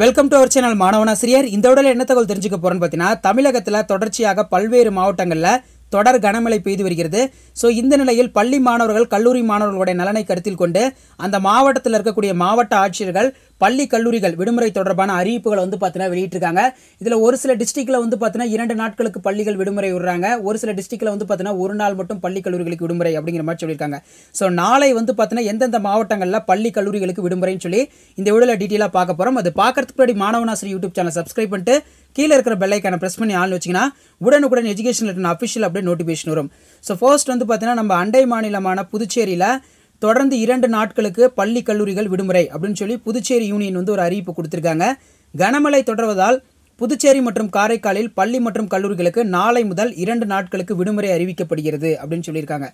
welcome to our channel மாணவனாசிரியர் இந்த உடலில் என்ன தகவல் தெரிஞ்சுக்க போறோம்னு பார்த்தீங்கன்னா தமிழகத்தில் தொடர்ச்சியாக பல்வேறு மாவட்டங்களில் தொடர் கனமழை பெய்து வருகிறது ஸோ இந்த நிலையில் பள்ளி மாணவர்கள் கல்லூரி மாணவர்களுடைய நலனை கருத்தில் கொண்டு அந்த மாவட்டத்தில் இருக்கக்கூடிய மாவட்ட ஆட்சியர்கள் பள்ளி கல்லூரிகள் விடுமுறை தொடர்பான அறிவிப்புகளை வந்து பார்த்தீங்கன்னா வெளியிட்டிருக்காங்க இதில் ஒரு சில டிஸ்ட்ரிக்டில் வந்து பார்த்தீங்கன்னா இரண்டு நாட்களுக்கு பள்ளிகள் விடுமுறை விடுறாங்க ஒரு சில டிஸ்ட்ரிக்டில் வந்து பார்த்தீங்கன்னா ஒரு நாள் மட்டும் பள்ளி கல்லூரிகளுக்கு விடுமுறை அப்படிங்கிற மாதிரி சொல்லியிருக்காங்க ஸோ நாளை வந்து பார்த்தீங்கன்னா எந்தெந்த மாவட்டங்களில் பள்ளி கல்லூரிகளுக்கு விடுமுறைன்னு சொல்லி இந்த விடுதலை டீட்டெயிலாக பார்க்க போகிறோம் அது பார்க்கறதுக்கு முன்னாடி மாணவனாசிரி யூடியூப் சேனல் சப்ஸ்கிரைப் பண்ணிட்டு கீழே இருக்கிற பெல்லைக்கான ப்ரெஸ் பண்ணி ஆள்னு வச்சிங்கன்னா உடனுக்குடன் எஜுகேஷன் ரிட்டன் அஃபிஷியல் அப்படியே நோட்டிஃபிகேஷன் வரும் ஸோ ஃபர்ஸ்ட் வந்து பார்த்தீங்கன்னா நம்ம அண்டை மாநிலமான புதுச்சேரியில் தொடர்ந்து இரண்டு நாட்களுக்கு பள்ளி கல்லூரிகள் விடுமுறை அப்படின்னு சொல்லி புதுச்சேரி யூனியன் வந்து ஒரு அறிவிப்பு கொடுத்துருக்காங்க கனமழை தொடர்வதால் புதுச்சேரி மற்றும் காரைக்காலில் பள்ளி மற்றும் கல்லூரிகளுக்கு நாளை முதல் இரண்டு நாட்களுக்கு விடுமுறை அறிவிக்கப்படுகிறது அப்படின்னு சொல்லியிருக்காங்க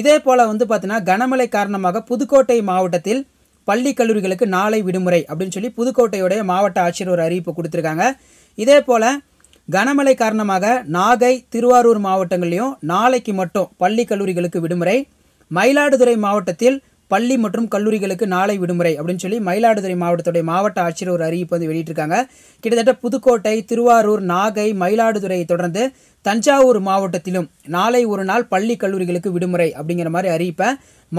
இதே போல் வந்து பார்த்தீங்கன்னா கனமழை காரணமாக புதுக்கோட்டை மாவட்டத்தில் பள்ளி கல்லூரிகளுக்கு நாளை விடுமுறை அப்படின்னு சொல்லி புதுக்கோட்டையுடைய மாவட்ட ஆட்சியர் ஒரு அறிவிப்பு கொடுத்துருக்காங்க இதே போல் கனமழை காரணமாக நாகை திருவாரூர் மாவட்டங்களையும் நாளைக்கு மட்டும் பள்ளி கல்லூரிகளுக்கு விடுமுறை மயிலாடுதுறை மாவட்டத்தில் பள்ளி மற்றும் கல்லூரிகளுக்கு நாளை விடுமுறை அப்படின்னு சொல்லி மயிலாடுதுறை மாவட்டத்துடைய மாவட்ட ஆட்சியர் ஒரு அறிவிப்பு வந்து வெளியிட்டிருக்காங்க கிட்டத்தட்ட புதுக்கோட்டை திருவாரூர் நாகை மயிலாடுதுறை தொடர்ந்து தஞ்சாவூர் மாவட்டத்திலும் நாளை ஒரு நாள் பள்ளி கல்லூரிகளுக்கு விடுமுறை அப்படிங்கிற மாதிரி அறிவிப்பை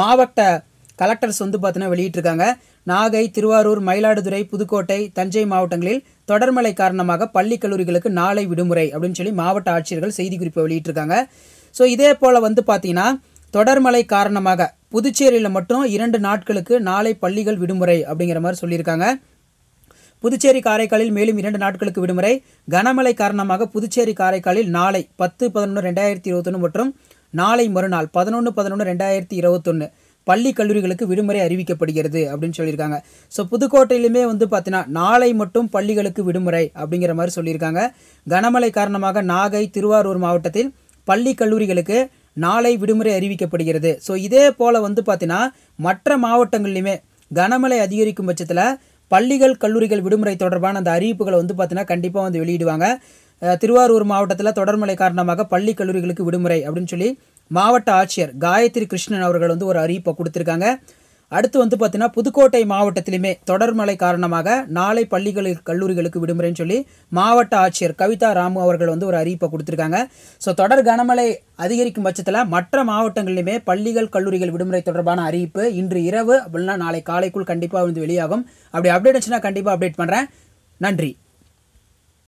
மாவட்ட கலெக்டர்ஸ் வந்து பார்த்தீங்கன்னா வெளியிட்டிருக்காங்க நாகை திருவாரூர் மயிலாடுதுறை புதுக்கோட்டை தஞ்சை மாவட்டங்களில் தொடர்மழை காரணமாக பள்ளி கல்லூரிகளுக்கு நாளை விடுமுறை அப்படின்னு சொல்லி மாவட்ட ஆட்சியர்கள் செய்திக்குறிப்பை வெளியிட்டிருக்காங்க ஸோ இதே போல் வந்து பார்த்தீங்கன்னா தொடர்மழை காரணமாக புதுச்சேரியில் மட்டும் இரண்டு நாட்களுக்கு நாளை பள்ளிகள் விடுமுறை அப்படிங்கிற மாதிரி சொல்லியிருக்காங்க புதுச்சேரி காரைக்காலில் மேலும் இரண்டு நாட்களுக்கு விடுமுறை கனமழை காரணமாக புதுச்சேரி காரைக்காலில் நாளை பத்து பதினொன்று ரெண்டாயிரத்தி இருபத்தொன்று மற்றும் நாளை மறுநாள் பதினொன்று பதினொன்று ரெண்டாயிரத்தி இருபத்தொன்று பள்ளி கல்லூரிகளுக்கு விடுமுறை அறிவிக்கப்படுகிறது அப்படின்னு சொல்லியிருக்காங்க ஸோ புதுக்கோட்டையிலுமே வந்து பார்த்தீங்கன்னா நாளை மட்டும் பள்ளிகளுக்கு விடுமுறை அப்படிங்கிற மாதிரி சொல்லியிருக்காங்க கனமழை காரணமாக நாகை திருவாரூர் மாவட்டத்தில் பள்ளி கல்லூரிகளுக்கு நாளை விடுமுறை அறிவிக்கப்படுகிறது ஸோ இதே போல் வந்து பார்த்தீங்கன்னா மற்ற மாவட்டங்கள்லையுமே கனமழை அதிகரிக்கும் பட்சத்தில் பள்ளிகள் கல்லூரிகள் விடுமுறை தொடர்பான அந்த அறிவிப்புகளை வந்து பார்த்தீங்கன்னா கண்டிப்பாக வந்து வெளியிடுவாங்க திருவாரூர் மாவட்டத்தில் தொடர்மழை காரணமாக பள்ளி கல்லூரிகளுக்கு விடுமுறை அப்படின்னு சொல்லி மாவட்ட ஆட்சியர் காயத்ரி கிருஷ்ணன் அவர்கள் வந்து ஒரு அறிவிப்பை கொடுத்துருக்காங்க அடுத்து வந்து பார்த்தீங்கன்னா புதுக்கோட்டை மாவட்டத்திலுமே தொடர் மழை காரணமாக நாளை பள்ளிகள் கல்லூரிகளுக்கு விடுமுறைன்னு சொல்லி மாவட்ட ஆட்சியர் கவிதா ராமு அவர்கள் வந்து ஒரு அறிவிப்பை கொடுத்துருக்காங்க ஸோ தொடர் கனமழை அதிகரிக்கும் பட்சத்தில் மற்ற மாவட்டங்களிலுமே பள்ளிகள் கல்லூரிகள் விடுமுறை தொடர்பான அறிவிப்பு இன்று இரவு அப்படின்னா நாளை காலைக்குள் கண்டிப்பாக வந்து வெளியாகும் அப்படி அப்டேட் ஆச்சுன்னா கண்டிப்பாக அப்டேட் பண்ணுறேன் நன்றி